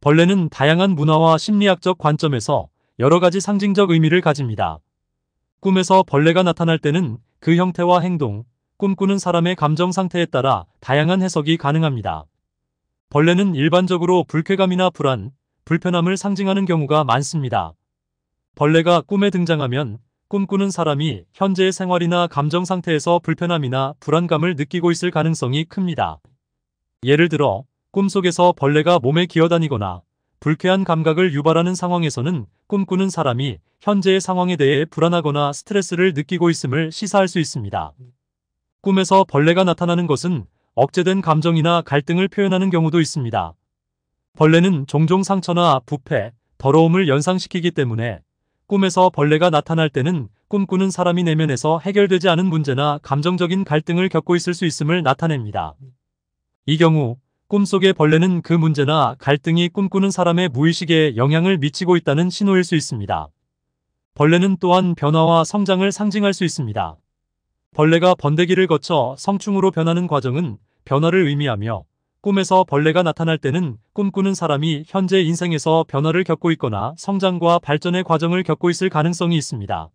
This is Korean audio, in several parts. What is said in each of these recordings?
벌레는 다양한 문화와 심리학적 관점에서 여러 가지 상징적 의미를 가집니다. 꿈에서 벌레가 나타날 때는 그 형태와 행동, 꿈꾸는 사람의 감정 상태에 따라 다양한 해석이 가능합니다. 벌레는 일반적으로 불쾌감이나 불안, 불편함을 상징하는 경우가 많습니다. 벌레가 꿈에 등장하면 꿈꾸는 사람이 현재의 생활이나 감정 상태에서 불편함이나 불안감을 느끼고 있을 가능성이 큽니다. 예를 들어 꿈속에서 벌레가 몸에 기어다니거나 불쾌한 감각을 유발하는 상황에서는 꿈꾸는 사람이 현재의 상황에 대해 불안하거나 스트레스를 느끼고 있음을 시사할 수 있습니다. 꿈에서 벌레가 나타나는 것은 억제된 감정이나 갈등을 표현하는 경우도 있습니다. 벌레는 종종 상처나 부패, 더러움을 연상시키기 때문에 꿈에서 벌레가 나타날 때는 꿈꾸는 사람이 내면에서 해결되지 않은 문제나 감정적인 갈등을 겪고 있을 수 있음을 나타냅니다. 이 경우 꿈속의 벌레는 그 문제나 갈등이 꿈꾸는 사람의 무의식에 영향을 미치고 있다는 신호일 수 있습니다. 벌레는 또한 변화와 성장을 상징할 수 있습니다. 벌레가 번데기를 거쳐 성충으로 변하는 과정은 변화를 의미하며 꿈에서 벌레가 나타날 때는 꿈꾸는 사람이 현재 인생에서 변화를 겪고 있거나 성장과 발전의 과정을 겪고 있을 가능성이 있습니다.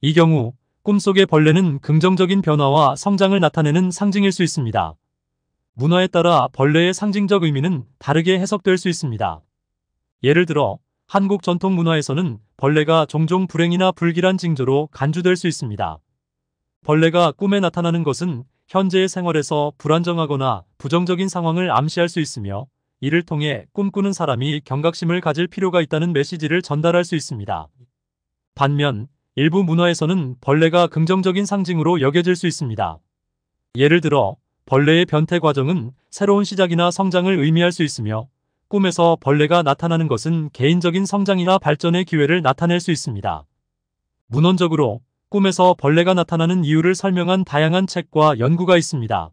이 경우 꿈속의 벌레는 긍정적인 변화와 성장을 나타내는 상징일 수 있습니다. 문화에 따라 벌레의 상징적 의미는 다르게 해석될 수 있습니다. 예를 들어 한국 전통 문화에서는 벌레가 종종 불행이나 불길한 징조로 간주될 수 있습니다. 벌레가 꿈에 나타나는 것은 현재의 생활에서 불안정하거나 부정적인 상황을 암시할 수 있으며 이를 통해 꿈꾸는 사람이 경각심을 가질 필요가 있다는 메시지를 전달할 수 있습니다. 반면 일부 문화에서는 벌레가 긍정적인 상징으로 여겨질 수 있습니다. 예를 들어 벌레의 변태 과정은 새로운 시작이나 성장을 의미할 수 있으며 꿈에서 벌레가 나타나는 것은 개인적인 성장이나 발전의 기회를 나타낼 수 있습니다. 문헌적으로 꿈에서 벌레가 나타나는 이유를 설명한 다양한 책과 연구가 있습니다.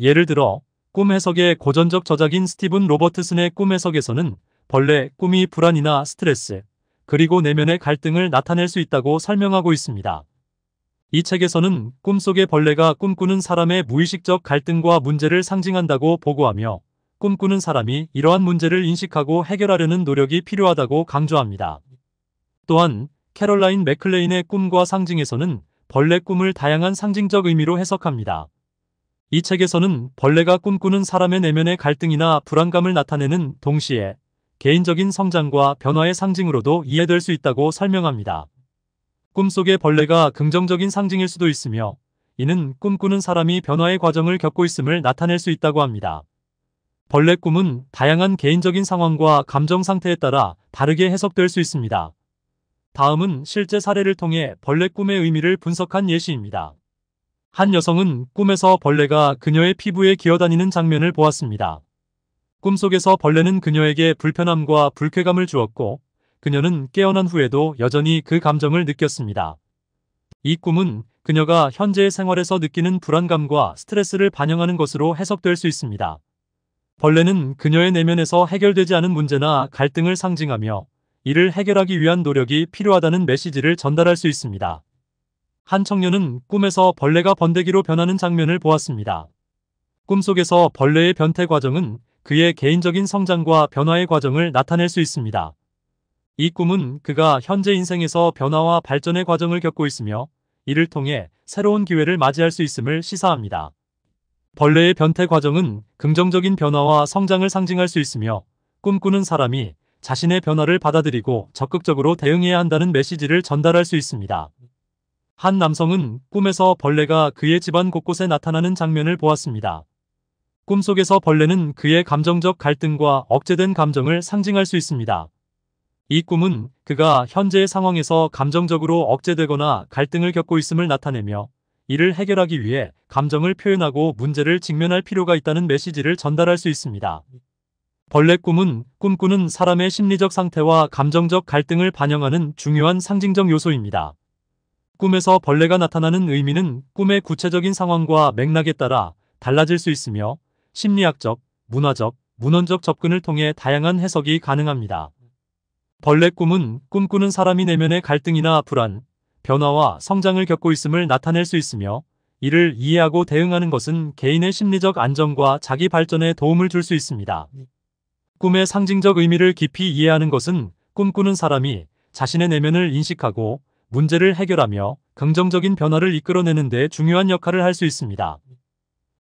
예를 들어 꿈 해석의 고전적 저작인 스티븐 로버트슨의 꿈 해석에서는 벌레, 꿈이 불안이나 스트레스, 그리고 내면의 갈등을 나타낼 수 있다고 설명하고 있습니다. 이 책에서는 꿈속의 벌레가 꿈꾸는 사람의 무의식적 갈등과 문제를 상징한다고 보고하며 꿈꾸는 사람이 이러한 문제를 인식하고 해결하려는 노력이 필요하다고 강조합니다. 또한 캐롤라인 맥클레인의 꿈과 상징에서는 벌레 꿈을 다양한 상징적 의미로 해석합니다. 이 책에서는 벌레가 꿈꾸는 사람의 내면의 갈등이나 불안감을 나타내는 동시에 개인적인 성장과 변화의 상징으로도 이해될 수 있다고 설명합니다. 꿈속의 벌레가 긍정적인 상징일 수도 있으며 이는 꿈꾸는 사람이 변화의 과정을 겪고 있음을 나타낼 수 있다고 합니다. 벌레 꿈은 다양한 개인적인 상황과 감정 상태에 따라 다르게 해석될 수 있습니다. 다음은 실제 사례를 통해 벌레 꿈의 의미를 분석한 예시입니다. 한 여성은 꿈에서 벌레가 그녀의 피부에 기어다니는 장면을 보았습니다. 꿈속에서 벌레는 그녀에게 불편함과 불쾌감을 주었고 그녀는 깨어난 후에도 여전히 그 감정을 느꼈습니다. 이 꿈은 그녀가 현재의 생활에서 느끼는 불안감과 스트레스를 반영하는 것으로 해석될 수 있습니다. 벌레는 그녀의 내면에서 해결되지 않은 문제나 갈등을 상징하며 이를 해결하기 위한 노력이 필요하다는 메시지를 전달할 수 있습니다. 한 청년은 꿈에서 벌레가 번데기로 변하는 장면을 보았습니다. 꿈속에서 벌레의 변태 과정은 그의 개인적인 성장과 변화의 과정을 나타낼 수 있습니다. 이 꿈은 그가 현재 인생에서 변화와 발전의 과정을 겪고 있으며 이를 통해 새로운 기회를 맞이할 수 있음을 시사합니다. 벌레의 변태 과정은 긍정적인 변화와 성장을 상징할 수 있으며 꿈꾸는 사람이 자신의 변화를 받아들이고 적극적으로 대응해야 한다는 메시지를 전달할 수 있습니다. 한 남성은 꿈에서 벌레가 그의 집안 곳곳에 나타나는 장면을 보았습니다. 꿈속에서 벌레는 그의 감정적 갈등과 억제된 감정을 상징할 수 있습니다. 이 꿈은 그가 현재의 상황에서 감정적으로 억제되거나 갈등을 겪고 있음을 나타내며 이를 해결하기 위해 감정을 표현하고 문제를 직면할 필요가 있다는 메시지를 전달할 수 있습니다. 벌레 꿈은 꿈꾸는 사람의 심리적 상태와 감정적 갈등을 반영하는 중요한 상징적 요소입니다. 꿈에서 벌레가 나타나는 의미는 꿈의 구체적인 상황과 맥락에 따라 달라질 수 있으며 심리학적, 문화적, 문헌적 접근을 통해 다양한 해석이 가능합니다. 벌레 꿈은 꿈꾸는 사람이 내면의 갈등이나 불안, 변화와 성장을 겪고 있음을 나타낼 수 있으며 이를 이해하고 대응하는 것은 개인의 심리적 안정과 자기 발전에 도움을 줄 수 있습니다. 꿈의 상징적 의미를 깊이 이해하는 것은 꿈꾸는 사람이 자신의 내면을 인식하고 문제를 해결하며 긍정적인 변화를 이끌어내는 데 중요한 역할을 할 수 있습니다.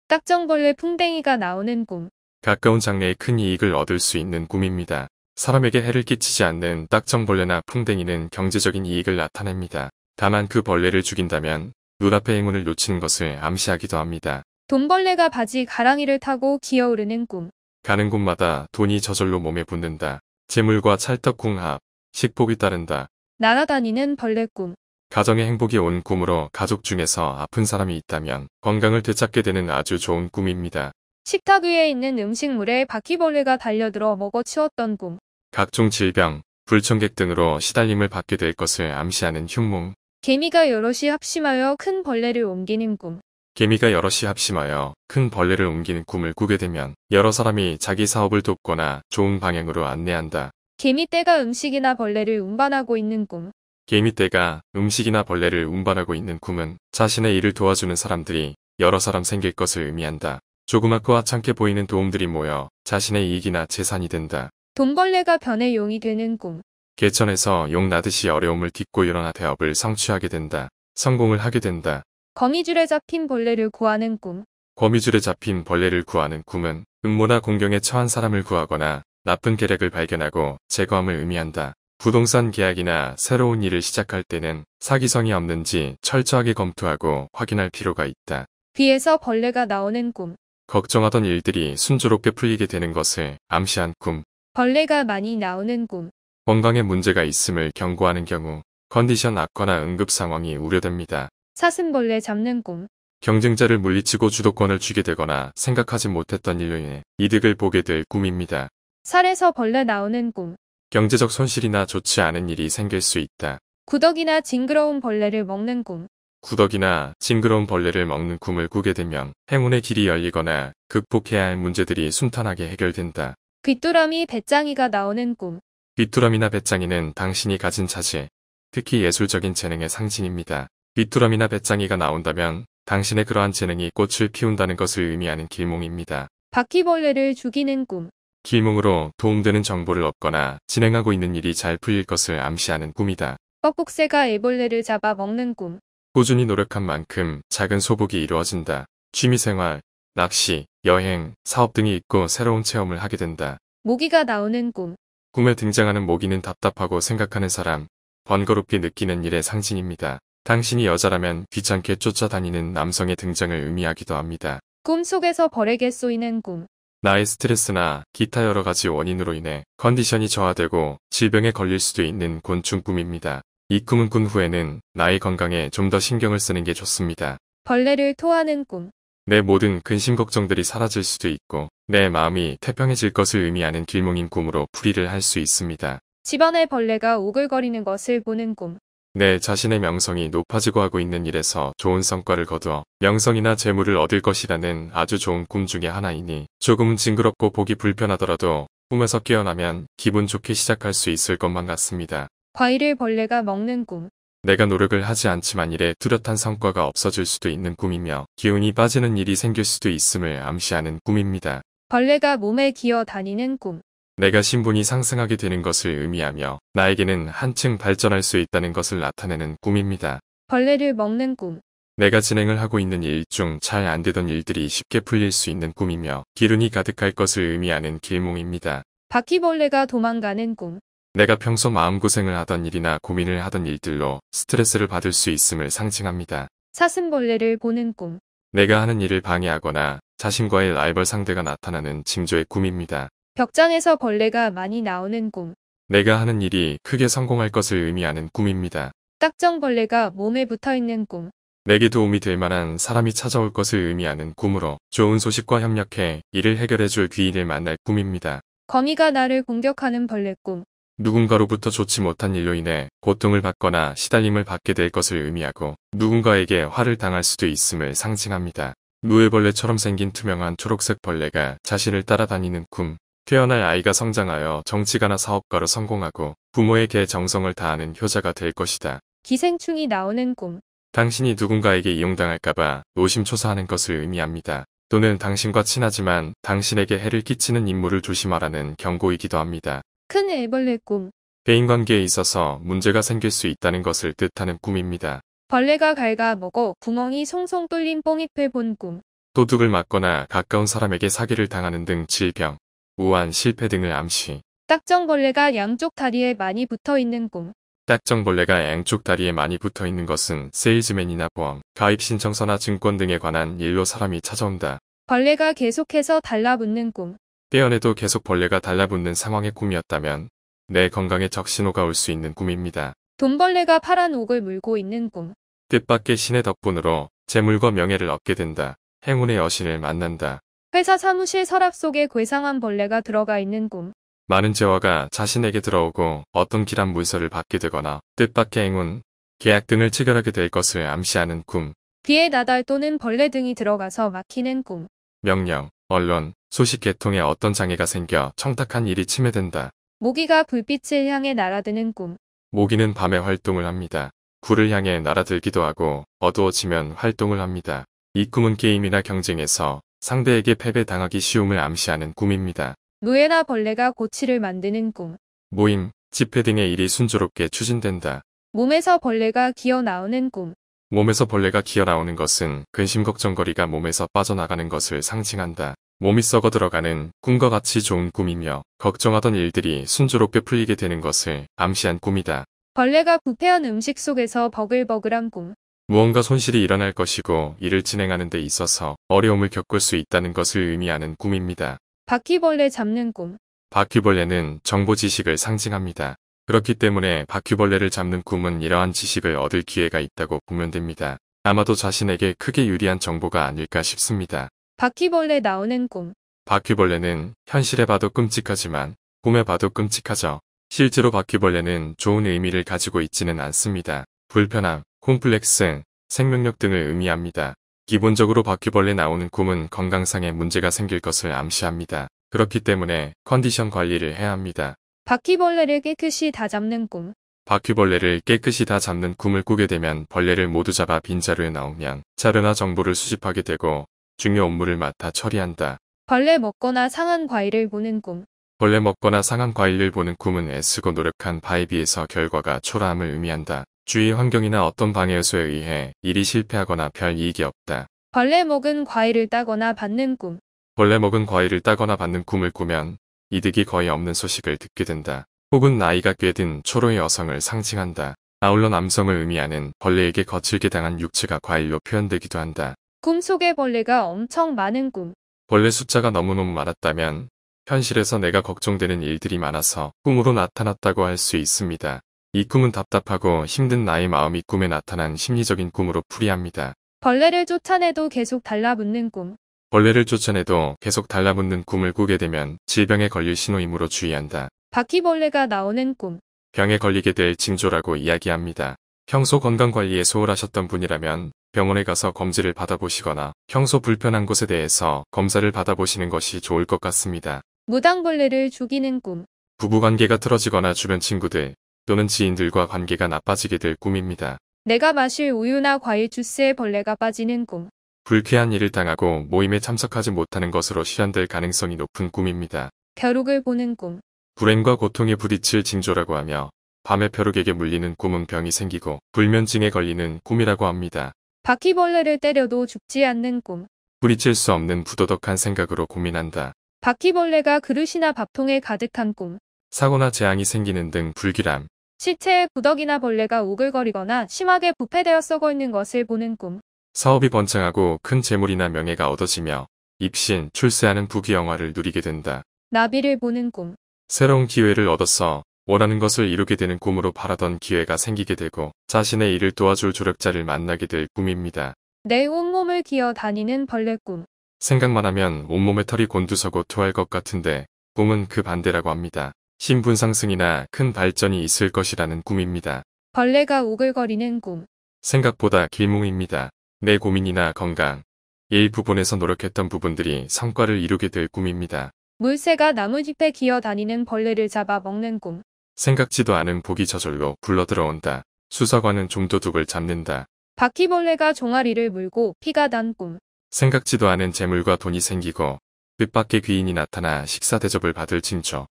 딱정벌레 풍뎅이가 나오는 꿈 가까운 장래에 큰 이익을 얻을 수 있는 꿈입니다. 사람에게 해를 끼치지 않는 딱정벌레나 풍뎅이는 경제적인 이익을 나타냅니다. 다만 그 벌레를 죽인다면 눈앞의 행운을 놓치는 것을 암시하기도 합니다. 돈벌레가 바지 가랑이를 타고 기어오르는 꿈. 가는 곳마다 돈이 저절로 몸에 붙는다. 재물과 찰떡궁합, 식복이 따른다. 날아다니는 벌레 꿈. 가정의 행복이 온 꿈으로 가족 중에서 아픈 사람이 있다면 건강을 되찾게 되는 아주 좋은 꿈입니다. 식탁 위에 있는 음식물에 바퀴벌레가 달려들어 먹어치웠던 꿈. 각종 질병, 불청객 등으로 시달림을 받게 될 것을 암시하는 흉몽. 개미가 여럿이 합심하여 큰 벌레를 옮기는 꿈. 개미가 여럿이 합심하여 큰 벌레를 옮기는 꿈을 꾸게 되면 여러 사람이 자기 사업을 돕거나 좋은 방향으로 안내한다. 개미떼가 음식이나 벌레를 운반하고 있는 꿈. 개미떼가 음식이나 벌레를 운반하고 있는 꿈은 자신의 일을 도와주는 사람들이 여러 사람 생길 것을 의미한다. 조그맣고 아찮게 보이는 도움들이 모여 자신의 이익이나 재산이 된다. 돈벌레가 변해 용이 되는 꿈. 개천에서 용 나듯이 어려움을 딛고 일어나 대업을 성취하게 된다. 성공을 하게 된다. 거미줄에 잡힌 벌레를 구하는 꿈. 거미줄에 잡힌 벌레를 구하는 꿈은 음모나 공경에 처한 사람을 구하거나 나쁜 계략을 발견하고 제거함을 의미한다. 부동산 계약이나 새로운 일을 시작할 때는 사기성이 없는지 철저하게 검토하고 확인할 필요가 있다. 귀에서 벌레가 나오는 꿈. 걱정하던 일들이 순조롭게 풀리게 되는 것을 암시한 꿈. 벌레가 많이 나오는 꿈. 건강에 문제가 있음을 경고하는 경우 컨디션 악화나 응급 상황이 우려됩니다. 사슴벌레 잡는 꿈. 경쟁자를 물리치고 주도권을 쥐게 되거나 생각하지 못했던 일로 인해 이득을 보게 될 꿈입니다. 살에서 벌레 나오는 꿈. 경제적 손실이나 좋지 않은 일이 생길 수 있다. 구덕이나 징그러운 벌레를 먹는 꿈. 구덕이나 징그러운 벌레를 먹는 꿈을 꾸게 되면 행운의 길이 열리거나 극복해야 할 문제들이 순탄하게 해결된다. 귀뚜라미 배짱이가 나오는 꿈. 귀뚜라미나 배짱이는 당신이 가진 자질, 특히 예술적인 재능의 상징입니다. 귀뚜라미나 배짱이가 나온다면 당신의 그러한 재능이 꽃을 피운다는 것을 의미하는 길몽입니다. 바퀴벌레를 죽이는 꿈. 길몽으로 도움되는 정보를 얻거나 진행하고 있는 일이 잘 풀릴 것을 암시하는 꿈이다. 뻑뻑새가 애벌레를 잡아 먹는 꿈. 꾸준히 노력한 만큼 작은 소복이 이루어진다. 취미생활, 낚시, 여행, 사업 등이 있고 새로운 체험을 하게 된다. 모기가 나오는 꿈. 꿈에 등장하는 모기는 답답하고 생각하는 사람, 번거롭게 느끼는 일의 상징입니다. 당신이 여자라면 귀찮게 쫓아다니는 남성의 등장을 의미하기도 합니다. 꿈 속에서 벌에게 쏘이는 꿈. 나의 스트레스나 기타 여러 가지 원인으로 인해 컨디션이 저하되고 질병에 걸릴 수도 있는 곤충 꿈입니다. 이 꿈은 꾼 후에는 나의 건강에 좀 더 신경을 쓰는 게 좋습니다. 벌레를 토하는 꿈. 내 모든 근심 걱정들이 사라질 수도 있고 내 마음이 태평해질 것을 의미하는 길몽인 꿈으로 풀이를 할 수 있습니다. 집안의 벌레가 오글거리는 것을 보는 꿈. 내 자신의 명성이 높아지고 하고 있는 일에서 좋은 성과를 거두어 명성이나 재물을 얻을 것이라는 아주 좋은 꿈중에 하나이니 조금 징그럽고 보기 불편하더라도 꿈에서 깨어나면 기분 좋게 시작할 수 있을 것만 같습니다. 과일을 벌레가 먹는 꿈. 내가 노력을 하지 않지만 이래 뚜렷한 성과가 없어질 수도 있는 꿈이며 기운이 빠지는 일이 생길 수도 있음을 암시하는 꿈입니다. 벌레가 몸에 기어 다니는 꿈 내가 신분이 상승하게 되는 것을 의미하며 나에게는 한층 발전할 수 있다는 것을 나타내는 꿈입니다. 벌레를 먹는 꿈 내가 진행을 하고 있는 일 중 잘 안되던 일들이 쉽게 풀릴 수 있는 꿈이며 기운이 가득할 것을 의미하는 길몽입니다. 바퀴벌레가 도망가는 꿈 내가 평소 마음고생을 하던 일이나 고민을 하던 일들로 스트레스를 받을 수 있음을 상징합니다. 사슴벌레를 보는 꿈. 내가 하는 일을 방해하거나 자신과의 라이벌 상대가 나타나는 징조의 꿈입니다. 벽장에서 벌레가 많이 나오는 꿈. 내가 하는 일이 크게 성공할 것을 의미하는 꿈입니다. 딱정벌레가 몸에 붙어있는 꿈. 내게 도움이 될 만한 사람이 찾아올 것을 의미하는 꿈으로 좋은 소식과 협력해 일을 해결해줄 귀인을 만날 꿈입니다. 거미가 나를 공격하는 벌레 꿈. 누군가로부터 좋지 못한 일로 인해 고통을 받거나 시달림을 받게 될 것을 의미하고 누군가에게 화를 당할 수도 있음을 상징합니다. 누예벌레처럼 생긴 투명한 초록색 벌레가 자신을 따라다니는 꿈. 태어날 아이가 성장하여 정치가나 사업가로 성공하고 부모에게 정성을 다하는 효자가 될 것이다. 기생충이 나오는 꿈. 당신이 누군가에게 이용당할까봐 노심초사하는 것을 의미합니다. 또는 당신과 친하지만 당신에게 해를 끼치는 인물을 조심하라는 경고이기도 합니다. 큰 애벌레 꿈. 대인관계에 있어서 문제가 생길 수 있다는 것을 뜻하는 꿈입니다. 벌레가 갉아먹어 구멍이 송송 뚫린 뽕잎을 본 꿈. 도둑을 맞거나 가까운 사람에게 사기를 당하는 등 질병, 우한, 실패 등을 암시. 딱정벌레가 양쪽 다리에 많이 붙어 있는 꿈. 딱정벌레가 양쪽 다리에 많이 붙어 있는 것은 세일즈맨이나 보험, 가입 신청서나 증권 등에 관한 일로 사람이 찾아온다. 벌레가 계속해서 달라붙는 꿈. 떼어내도 계속 벌레가 달라붙는 상황의 꿈이었다면 내 건강에 적신호가 올 수 있는 꿈입니다. 돈벌레가 파란 옥을 물고 있는 꿈. 뜻밖의 신의 덕분으로 재물과 명예를 얻게 된다. 행운의 여신을 만난다. 회사 사무실 서랍 속에 괴상한 벌레가 들어가 있는 꿈. 많은 재화가 자신에게 들어오고 어떤 길한 물서를 받게 되거나 뜻밖의 행운, 계약 등을 체결하게 될 것을 암시하는 꿈. 귀에 나달 또는 벌레 등이 들어가서 막히는 꿈. 명령, 언론, 소식 개통에 어떤 장애가 생겨 청탁한 일이 침해된다. 모기가 불빛을 향해 날아드는 꿈. 모기는 밤에 활동을 합니다. 굴을 향해 날아들기도 하고 어두워지면 활동을 합니다. 이 꿈은 게임이나 경쟁에서 상대에게 패배당하기 쉬움을 암시하는 꿈입니다. 노예나 벌레가 고치를 만드는 꿈. 모임, 집회 등의 일이 순조롭게 추진된다. 몸에서 벌레가 기어 나오는 꿈. 몸에서 벌레가 기어나오는 것은 근심 걱정거리가 몸에서 빠져나가는 것을 상징한다. 몸이 썩어 들어가는 꿈과 같이 좋은 꿈이며 걱정하던 일들이 순조롭게 풀리게 되는 것을 암시한 꿈이다. 벌레가 부패한 음식 속에서 버글버글한 꿈. 무언가 손실이 일어날 것이고 일을 진행하는 데 있어서 어려움을 겪을 수 있다는 것을 의미하는 꿈입니다. 바퀴벌레 잡는 꿈. 바퀴벌레는 정보 지식을 상징합니다. 그렇기 때문에 바퀴벌레를 잡는 꿈은 이러한 지식을 얻을 기회가 있다고 보면 됩니다. 아마도 자신에게 크게 유리한 정보가 아닐까 싶습니다. 바퀴벌레 나오는 꿈 바퀴벌레는 현실에 봐도 끔찍하지만 꿈에 봐도 끔찍하죠. 실제로 바퀴벌레는 좋은 의미를 가지고 있지는 않습니다. 불편함, 콤플렉스, 생명력 등을 의미합니다. 기본적으로 바퀴벌레 나오는 꿈은 건강상에 문제가 생길 것을 암시합니다. 그렇기 때문에 컨디션 관리를 해야 합니다. 바퀴벌레를 깨끗이 다 잡는 꿈. 바퀴벌레를 깨끗이 다 잡는 꿈을 꾸게 되면 벌레를 모두 잡아 빈자루에 넣으면 자료나 정보를 수집하게 되고 중요 업무를 맡아 처리한다. 벌레 먹거나 상한 과일을 보는 꿈. 벌레 먹거나 상한 과일을 보는 꿈은 애쓰고 노력한 바에 비해서 결과가 초라함을 의미한다. 주위 환경이나 어떤 방해 요소에 의해 일이 실패하거나 별 이익이 없다. 벌레 먹은 과일을 따거나 받는 꿈. 벌레 먹은 과일을 따거나 받는 꿈을 꾸면 이득이 거의 없는 소식을 듣게 된다. 혹은 나이가 꽤 든 초로의 여성을 상징한다. 아울러 남성을 의미하는 벌레에게 거칠게 당한 육체가 과일로 표현되기도 한다. 꿈속의 벌레가 엄청 많은 꿈. 벌레 숫자가 너무너무 많았다면 현실에서 내가 걱정되는 일들이 많아서 꿈으로 나타났다고 할 수 있습니다. 이 꿈은 답답하고 힘든 나의 마음이 꿈에 나타난 심리적인 꿈으로 풀이합니다. 벌레를 쫓아내도 계속 달라붙는 꿈. 벌레를 쫓아내도 계속 달라붙는 꿈을 꾸게 되면 질병에 걸릴 신호이므로 주의한다. 바퀴벌레가 나오는 꿈. 병에 걸리게 될 징조라고 이야기합니다. 평소 건강관리에 소홀하셨던 분이라면 병원에 가서 검진을 받아보시거나 평소 불편한 곳에 대해서 검사를 받아보시는 것이 좋을 것 같습니다. 무당벌레를 죽이는 꿈. 부부관계가 틀어지거나 주변 친구들 또는 지인들과 관계가 나빠지게 될 꿈입니다. 내가 마실 우유나 과일 주스에 벌레가 빠지는 꿈. 불쾌한 일을 당하고 모임에 참석하지 못하는 것으로 실현될 가능성이 높은 꿈입니다. 벼룩을 보는 꿈 불행과 고통에 부딪힐 징조라고 하며 밤에 벼룩에게 물리는 꿈은 병이 생기고 불면증에 걸리는 꿈이라고 합니다. 바퀴벌레를 때려도 죽지 않는 꿈 부딪힐 수 없는 부도덕한 생각으로 고민한다. 바퀴벌레가 그릇이나 밥통에 가득한 꿈 사고나 재앙이 생기는 등 불길함 시체에 구덕이나 벌레가 오글거리거나 심하게 부패되어 썩어 있는 것을 보는 꿈 사업이 번창하고 큰 재물이나 명예가 얻어지며 입신, 출세하는 부귀영화를 누리게 된다. 나비를 보는 꿈. 새로운 기회를 얻어서 원하는 것을 이루게 되는 꿈으로 바라던 기회가 생기게 되고 자신의 일을 도와줄 조력자를 만나게 될 꿈입니다. 내 온몸을 기어 다니는 벌레 꿈. 생각만 하면 온몸에 털이 곤두서고 토할 것 같은데 꿈은 그 반대라고 합니다. 신분 상승이나 큰 발전이 있을 것이라는 꿈입니다. 벌레가 오글거리는 꿈. 생각보다 길몽입니다. 내 고민이나 건강, 일 부분에서 노력했던 부분들이 성과를 이루게 될 꿈입니다. 물새가 나뭇잎에 기어다니는 벌레를 잡아 먹는 꿈. 생각지도 않은 보기 저절로 불러들어온다. 수사관은 좀도둑을 잡는다. 바퀴벌레가 종아리를 물고 피가 난 꿈. 생각지도 않은 재물과 돈이 생기고 뜻밖의 귀인이 나타나 식사 대접을 받을 징조.